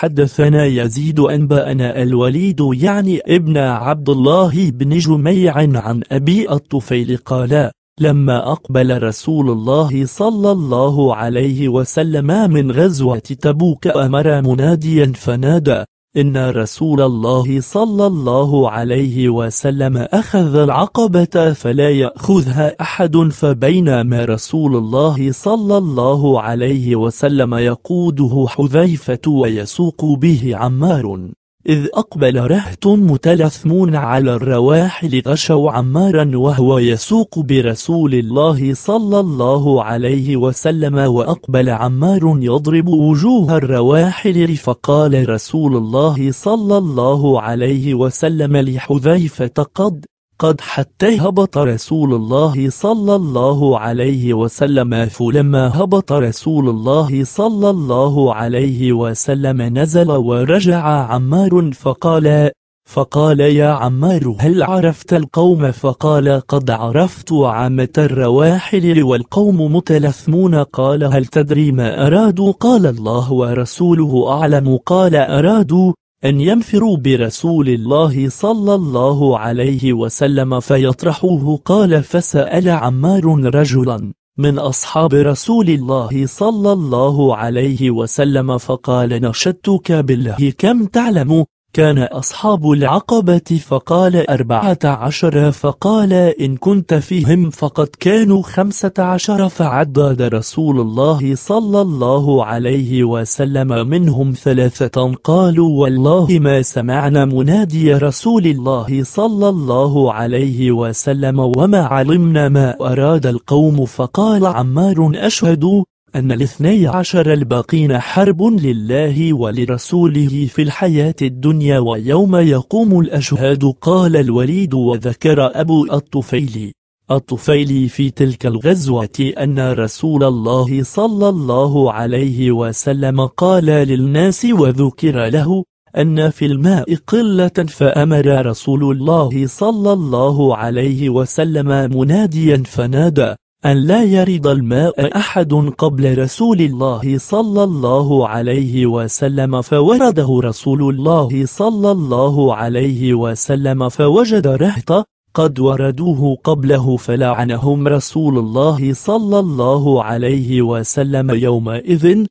حدثنا يزيد أنبأنا الوليد يعني ابن عبد الله بن جميع عن أبي الطفيل قال لما أقبل رسول الله صلى الله عليه وسلم من غزوة تبوك أمر مناديا فنادى إن رسول الله صلى الله عليه وسلم أخذ العقبة فلا يأخذها أحد فبينما رسول الله صلى الله عليه وسلم يقوده حذيفة ويسوق به عمار إذ أقبل رهط متلثمون على الرواحل غشوا عمارا وهو يسوق برسول الله صلى الله عليه وسلم وأقبل عمار يضرب وجوه الرواحل فقال رسول الله صلى الله عليه وسلم لحذيفة قد قد حتى هبط رسول الله صلى الله عليه وسلم فلما هبط رسول الله صلى الله عليه وسلم نزل ورجع عمار فقال فقال يا عمار هل عرفت القوم فقال قد عرفت عامة الرواحل والقوم متلثمون قال هل تدري ما أرادوا قال الله ورسوله أعلم قال أرادوا أن ينفروا برسول الله صلى الله عليه وسلم فيطرحوه قال فسأل عمار رجلا من أصحاب رسول الله صلى الله عليه وسلم فقال نشدتك بالله كم تعلم كان أصحاب العقبة فقال أربعة عشر فقال إن كنت فيهم فقد كانوا خمسة عشر فعدد رسول الله صلى الله عليه وسلم منهم ثلاثة قالوا والله ما سمعنا منادي رسول الله صلى الله عليه وسلم وما علمنا ما أراد القوم فقال عمار أشهد أن الاثني عشر الباقين حرب لله ولرسوله في الحياة الدنيا ويوم يقوم الأشهاد قال الوليد وذكر أبو الطفيل الطفيل في تلك الغزوة أن رسول الله صلى الله عليه وسلم قال للناس وذكر له أن في الماء قلة فأمر رسول الله صلى الله عليه وسلم مناديا فنادى أن لا يرد الماء أحد قبل رسول الله صلى الله عليه وسلم فورده رسول الله صلى الله عليه وسلم فوجد رهط قد وردوه قبله فلعنهم رسول الله صلى الله عليه وسلم يومئذ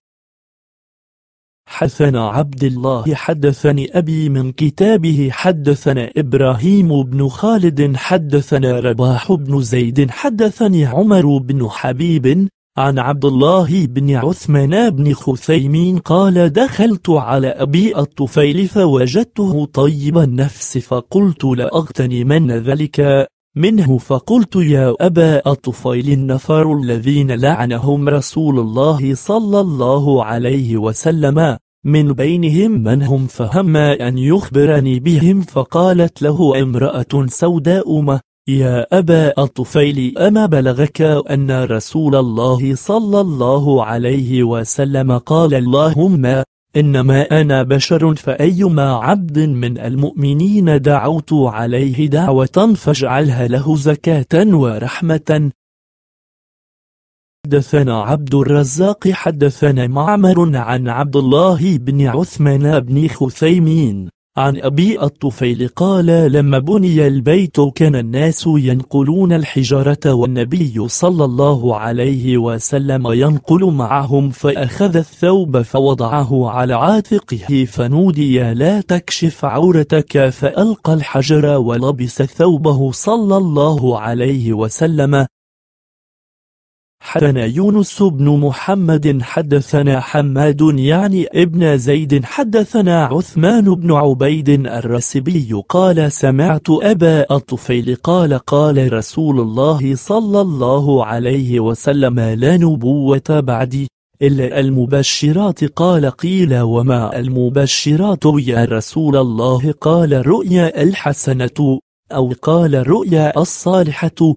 حدثنا عبد الله حدثني أبي من كتابه حدثنا إبراهيم بن خالد حدثنا رباح بن زيد حدثني عمر بن حبيب عن عبد الله بن عثمان بن خثيمين قال دخلت على أبي الطفيل فوجدته طيب النفس فقلت لأغتنمن ذلك منه فقلت يا أبا الطفيل النفر الذين لعنهم رسول الله صلى الله عليه وسلم من بينهم من هم فهم أن يخبرني بهم فقالت له امرأة سوداء ما يا أبا الطفيل أما بلغك أن رسول الله صلى الله عليه وسلم قال اللهم إنما أنا بشر فأيما عبد من المؤمنين دعوت عليه دعوة فاجعلها له زكاة ورحمة حدثنا عبد الرزاق حدثنا معمر عن عبد الله بن عثمان بن خثيمين عن أبي الطفيل قال لما بني البيت كان الناس ينقلون الحجارة والنبي صلى الله عليه وسلم ينقل معهم فأخذ الثوب فوضعه على عاتقه فنودي لا تكشف عورتك فألقى الحجر ولبس ثوبه صلى الله عليه وسلم حدثنا يونس بن محمد حدثنا حماد يعني ابن زيد حدثنا عثمان بن عبيد الرسبي قال سمعت أبا الطفيل قال قال رسول الله صلى الله عليه وسلم لا نبوة بعدي إلا المبشرات قال قيل وما المبشرات يا رسول الله قال رؤيا الحسنة أو قال رؤيا الصالحة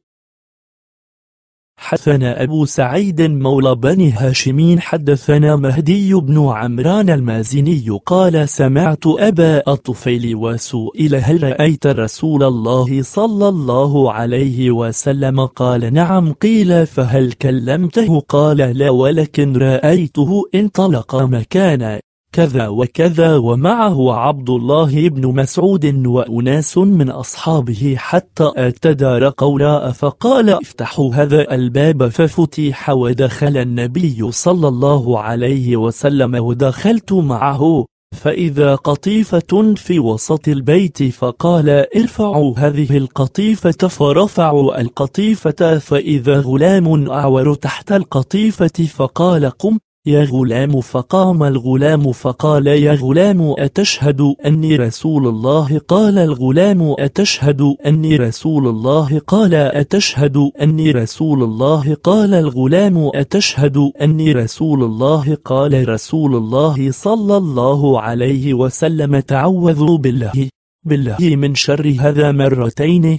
حدثنا أبو سعيد مولى بني هاشم حدثنا مهدي بن عمران المازني قال سمعت أبا الطفيل وسئل هل رأيت رسول الله صلى الله عليه وسلم قال نعم قيل فهل كلمته قال لا ولكن رأيته انطلق مكانا كذا وكذا ومعه عبد الله بن مسعود وأناس من أصحابه حتى أتدار قولاء فقال افتحوا هذا الباب ففتح ودخل النبي صلى الله عليه وسلم ودخلت معه فإذا قطيفة في وسط البيت فقال ارفعوا هذه القطيفة فرفعوا القطيفة فإذا غلام أعور تحت القطيفة فقال قم يا غلام فقام الغلام فقال يا غلام أتشهد أني رسول الله قال الغلام أتشهد أني رسول الله قال أتشهد أني رسول الله قال الغلام أتشهد أني رسول الله قال رسول الله صلى الله عليه وسلم تعوذ بالله بالله من شر هذا مرتين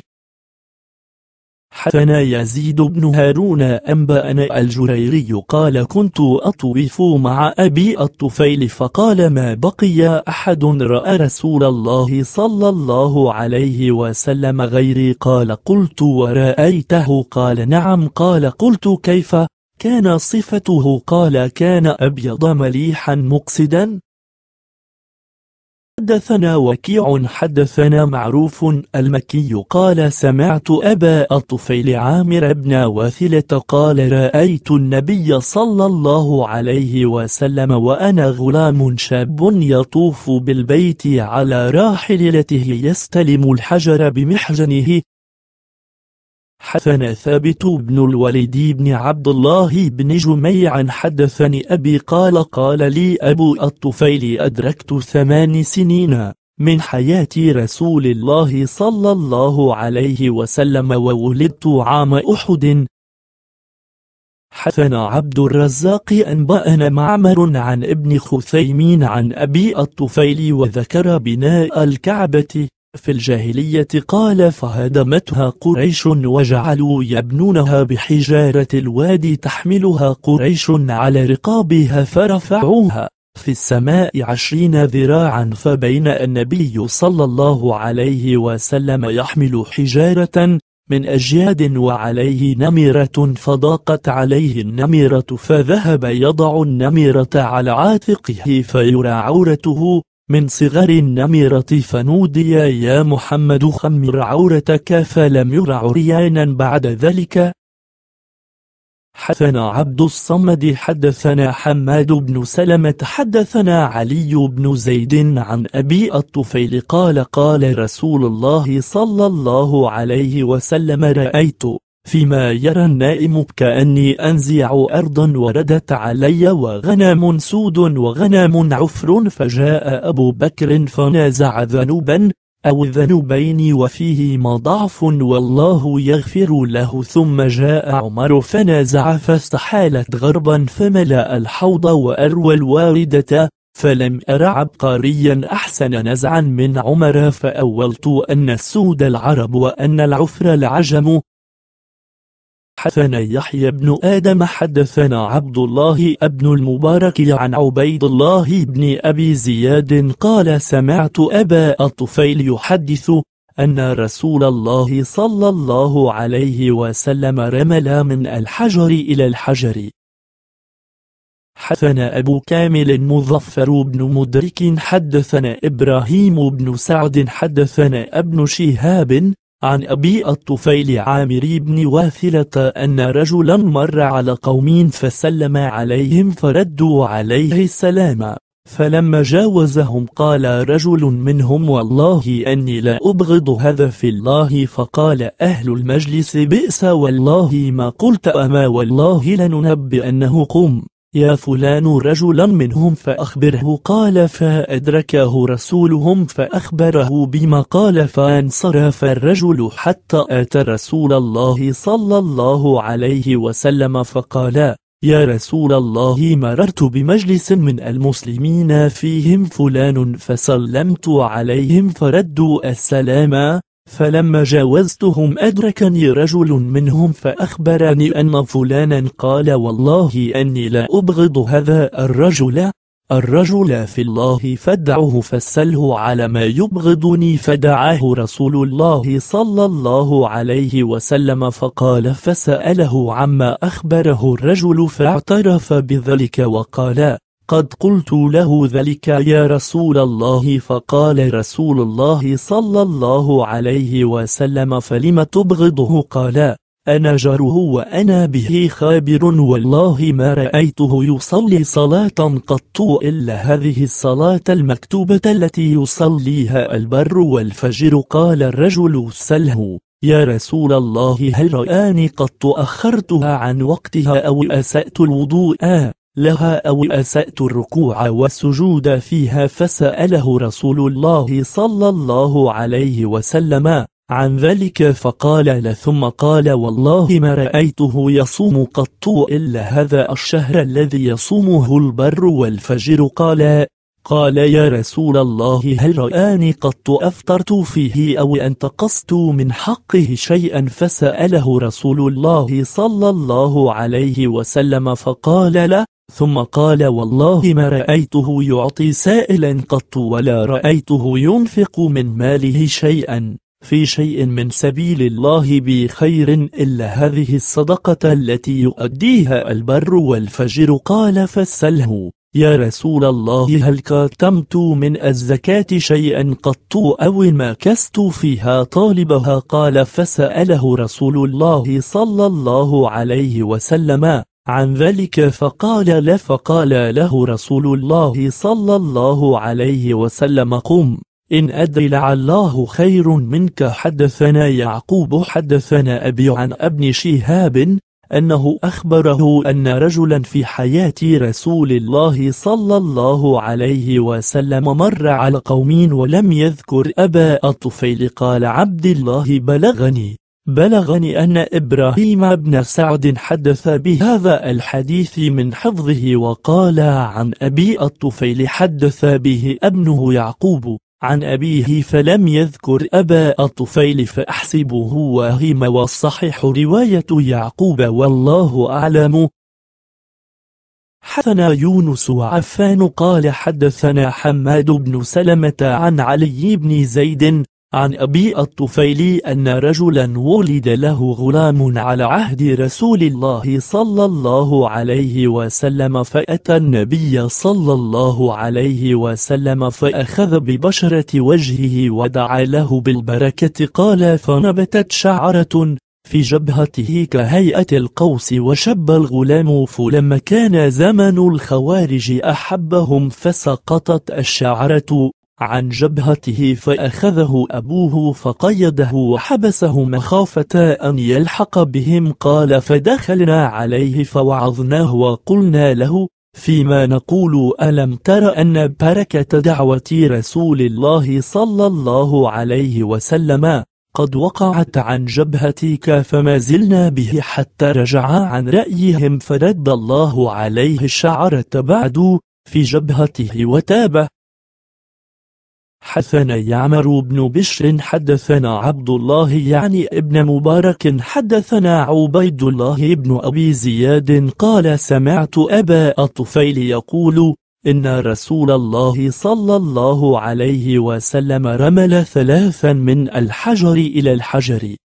حدثنا يزيد بن هارون أنبأنا الجريري قال كنت أطوف مع أبي الطفيل فقال ما بقي أحد رأى رسول الله صلى الله عليه وسلم غيري قال قلت ورأيته قال نعم قال قلت كيف كان صفته قال كان أبيض مليحا مقصدا حدثنا وكيع حدثنا معروف المكي قال سمعت أبا الطفيل عامر بن واثلة قال رأيت النبي صلى الله عليه وسلم وأنا غلام شاب يطوف بالبيت على راحلته يستلم الحجر بمحجنه حدثنا ثابت بن الوليد بن عبد الله بن جميع حدثني أبي قال قال لي أبو الطفيل أدركت ثمان سنين من حياة رسول الله صلى الله عليه وسلم وولدت عام أحد حثنا عبد الرزاق أنبأنا معمر عن ابن خثيمين عن أبي الطفيل وذكر بناء الكعبة في الجاهلية قال فهدمتها قريش وجعلوا يبنونها بحجارة الوادي تحملها قريش على رقابها فرفعوها في السماء عشرين ذراعا فبين النبي صلى الله عليه وسلم يحمل حجارة من أجياد وعليه نمرة فضاقت عليه النمرة فذهب يضع النمرة على عاتقه فيرى عورته من صغر النمرة فنودي يا محمد خمر عورتك فلم ير عريانا بعد ذلك حدثنا عبد الصمد حدثنا حماد بن سلمة حدثنا علي بن زيد عن أبي الطفيل قال قال رسول الله صلى الله عليه وسلم رأيت فيما يرى النائم كأني أنزع أرضا وردت علي وغنم سود وغنم عفر فجاء أبو بكر فنازع ذنوبا أو ذنوبين وفيهما ضعف والله يغفر له ثم جاء عمر فنازع فاستحالت غربا فملأ الحوض وأروى الواردة فلم أر عبقريا أحسن نزعا من عمر فأولت أن السود العرب وأن العفر العجم حدثنا يحيى بن آدم حدثنا عبد الله بن المبارك عن عبيد الله بن أبي زياد قال سمعت أبا الطفيل يحدث أن رسول الله صلى الله عليه وسلم رمل من الحجر إلى الحجر حدثنا أبو كامل مظفر بن مدرك حدثنا إبراهيم بن سعد حدثنا ابن شهاب عن أبي الطفيل عامر بن واثلة أن رجلا مر على قوم فسلم عليهم فردوا عليه السلام فلما جاوزهم قال رجل منهم والله أني لا أبغض هذا في الله فقال أهل المجلس بئس والله ما قلت أما والله أنه قم يا فلان رجلا منهم فأخبره قال فأدركه رسولهم فأخبره بما قال فانصرف الرجل حتى أتى رسول الله صلى الله عليه وسلم فقال يا رسول الله مررت بمجلس من المسلمين فيهم فلان فسلمت عليهم فردوا السلام فلما جاوزتهم أدركني رجل منهم فأخبرني أن فلانا قال والله أني لا أبغض هذا الرجل الرجل في الله فادعه فسله على ما يبغضني فدعاه رسول الله صلى الله عليه وسلم فقال فسأله عما أخبره الرجل فاعترف بذلك وقال قد قلت له ذلك يا رسول الله فقال رسول الله صلى الله عليه وسلم فلم تبغضه قال أنا جاره وأنا به خابر والله ما رأيته يصلي صلاة قط إلا هذه الصلاة المكتوبة التي يصليها البر والفجر قال الرجل سله يا رسول الله هل رآني قد أخرتها عن وقتها أو أسأت الوضوء لها أو أسأت الركوع والسجود فيها فسأله رسول الله صلى الله عليه وسلم عن ذلك فقال ثم قال والله ما رأيته يصوم قط إلا هذا الشهر الذي يصومه البر والفجر قال قال يا رسول الله هل رآني قط أفطرت فيه أو أنتقصت من حقه شيئا فسأله رسول الله صلى الله عليه وسلم فقال له ثم قال والله ما رأيته يعطي سائلا قط ولا رأيته ينفق من ماله شيئا في شيء من سبيل الله بخير إلا هذه الصدقة التي يؤديها البر والفجر قال فسله يا رسول الله هل كتمت من الزكاة شيئا قط أو ما كست فيها طالبها قال فسأله رسول الله صلى الله عليه وسلم عن ذلك فقال لا فقال له رسول الله صلى الله عليه وسلم قم إن أدري لعله خير منك حدثنا يعقوب حدثنا أبي عن ابن شهاب أنه أخبره أن رجلا في حياة رسول الله صلى الله عليه وسلم مر على قوم ولم يذكر أبا الطفيل قال عبد الله بلغني بلغني أن إبراهيم بن سعد حدث بهذا الحديث من حفظه وقال عن أبي الطفيل حدث به ابنه يعقوب عن أبيه فلم يذكر أبا الطفيل فأحسبه واهم والصحيح رواية يعقوب والله أعلم حدثنا يونس وعفان قال حدثنا حماد بن سلمة عن علي بن زيد عن أبي الطفيلي أن رجلا ولد له غلام على عهد رسول الله صلى الله عليه وسلم فأتى النبي صلى الله عليه وسلم فأخذ ببشرة وجهه ودعا له بالبركة قال فنبتت شعرة في جبهته كهيئة القوس وشب الغلام فلما كان زمن الخوارج أحبهم فسقطت الشعرة عن جبهته فأخذه أبوه فقيده وحبسه مخافة أن يلحق بهم قال فدخلنا عليه فوعظناه وقلنا له فيما نقول ألم تر أن بركة دعوة رسول الله صلى الله عليه وسلم قد وقعت عن جبهتك فما زلنا به حتى رجع عن رأيهم فرد الله عليه الشعرة بعد في جبهته وتابه حدثنا يعمر بن بشر حدثنا عبد الله يعني ابن مبارك حدثنا عبيد الله بن أبي زياد قال سمعت أبا الطفيل يقول إن رسول الله صلى الله عليه وسلم رمل ثلاثا من الحجر إلى الحجر